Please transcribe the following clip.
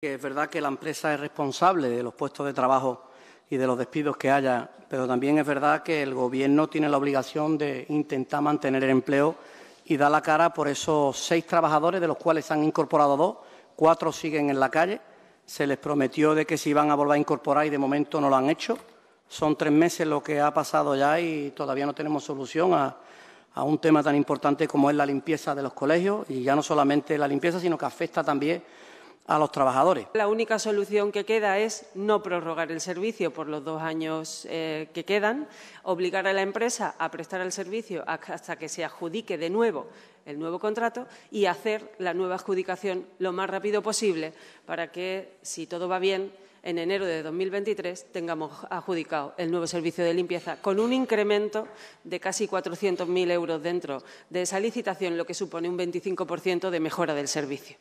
es verdad que la empresa es responsable de los puestos de trabajo y de los despidos que haya, pero también es verdad que el Gobierno tiene la obligación de intentar mantener el empleo y da la cara por esos seis trabajadores, de los cuales se han incorporado dos, cuatro siguen en la calle. Se les prometió de que se iban a volver a incorporar y de momento no lo han hecho. Son tres meses lo que ha pasado ya y todavía no tenemos solución a un tema tan importante como es la limpieza de los colegios y ya no solamente la limpieza, sino que afecta también a los trabajadores. La única solución que queda es no prorrogar el servicio por los dos años eh, que quedan, obligar a la empresa a prestar el servicio hasta que se adjudique de nuevo el nuevo contrato y hacer la nueva adjudicación lo más rápido posible para que, si todo va bien, en enero de 2023 tengamos adjudicado el nuevo servicio de limpieza con un incremento de casi 400.000 euros dentro de esa licitación, lo que supone un 25% de mejora del servicio.